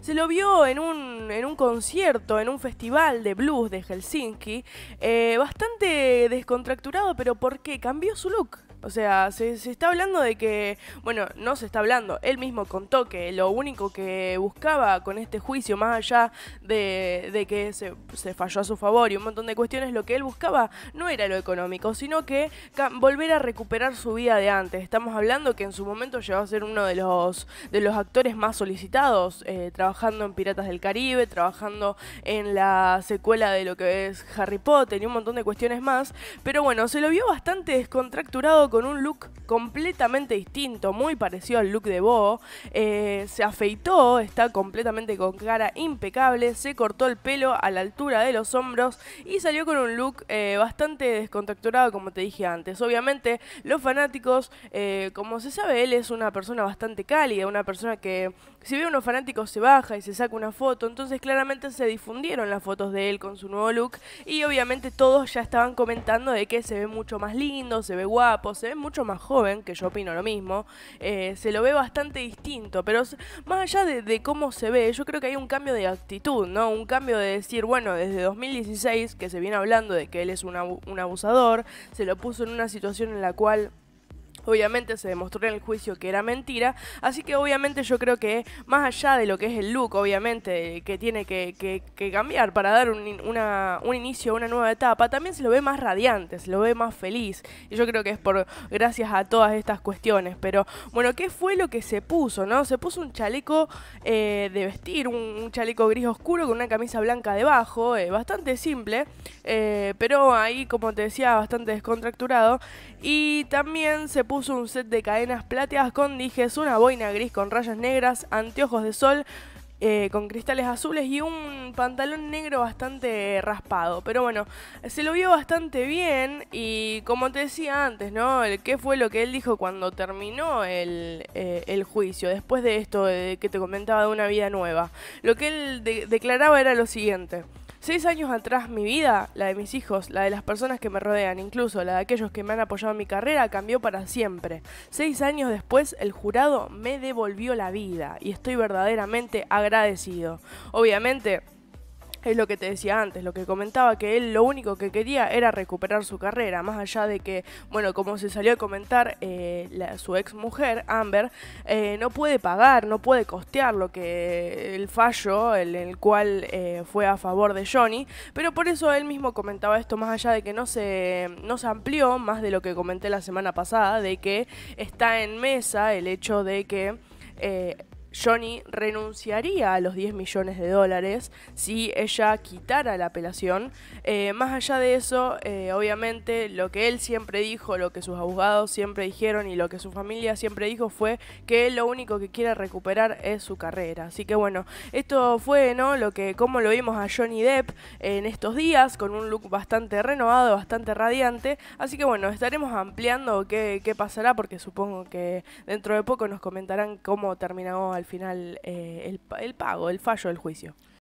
Se lo vio en un, en un concierto, en un festival de blues de Helsinki, eh, bastante descontracturado, pero ¿por qué? Cambió su look. O sea, se, está hablando de que, bueno, no se está hablando, él mismo contó que lo único que buscaba con este juicio, más allá de, que se, se, falló a su favor y un montón de cuestiones, lo que él buscaba no era lo económico, sino que volver a recuperar su vida de antes. Estamos hablando que en su momento llegó a ser uno de los, de los actores más solicitados, eh, trabajando en Piratas del Caribe, trabajando en la secuela de lo que es Harry Potter y un montón de cuestiones más. Pero bueno, se lo vio bastante descontracturado con un look completamente distinto, muy parecido al look de Bo. Eh, se afeitó, está completamente con cara impecable, se cortó el pelo a la altura de los hombros y salió con un look eh, bastante descontracturado, como te dije antes. Obviamente, los fanáticos, eh, como se sabe, él es una persona bastante cálida, una persona que si ve a unos fanáticos se baja y se saca una foto, entonces claramente se difundieron las fotos de él con su nuevo look y obviamente todos ya estaban comentando de que se ve mucho más lindo, se ve guapo, se ¿eh? ve mucho más joven, que yo opino lo mismo, eh, se lo ve bastante distinto, pero más allá de, cómo se ve, yo creo que hay un cambio de actitud, ¿no? Un cambio de decir, bueno, desde 2016, que se viene hablando de que él es un abusador, se lo puso en una situación en la cual Obviamente se demostró en el juicio que era mentira, así que obviamente yo creo que más allá de lo que es el look, obviamente, que tiene que, cambiar para dar un, inicio a una nueva etapa, también se lo ve más radiante, se lo ve más feliz. Y yo creo que es por gracias a todas estas cuestiones. Pero bueno, ¿qué fue lo que se puso? ¿No? Se puso un chaleco eh, de vestir, un, chaleco gris oscuro con una camisa blanca debajo, eh, bastante simple, eh, pero ahí, como te decía, bastante descontracturado. Y también se puso un set de cadenas plateadas con dijes, una boina gris con rayas negras, anteojos de sol, eh, con cristales azules y un pantalón negro bastante raspado. Pero bueno, se lo vio bastante bien y como te decía antes, ¿no? El, ¿Qué fue lo que él dijo cuando terminó el, eh, juicio? Después de esto que te comentaba de una vida nueva. Lo que él declaraba era lo siguiente. Seis años atrás mi vida, la de mis hijos, la de las personas que me rodean, incluso la de aquellos que me han apoyado en mi carrera, cambió para siempre. Seis años después, el jurado me devolvió la vida y estoy verdaderamente agradecido. Obviamente, es lo que te decía antes, lo que comentaba, que él lo único que quería era recuperar su carrera, más allá de que, bueno, como se salió a comentar eh, la, su ex mujer, Amber, eh, no puede pagar, no puede costear lo que el fallo, el, el cual eh, fue a favor de Johnny, pero por eso él mismo comentaba esto, más allá de que no se, no se amplió, más de lo que comenté la semana pasada, de que está en mesa el hecho de que... Johnny renunciaría a los 10 millones de dólares si ella quitara la apelación. Eh, más allá de eso, eh, obviamente lo que él siempre dijo, lo que sus abogados siempre dijeron y lo que su familia siempre dijo fue que lo único que quiere recuperar es su carrera. Así que bueno, esto fue ¿no? lo que como lo vimos a Johnny Depp en estos días, con un look bastante renovado, bastante radiante. Así que bueno, estaremos ampliando qué, pasará, porque supongo que dentro de poco nos comentarán cómo terminamos al final eh, el, el pago, el fallo del juicio.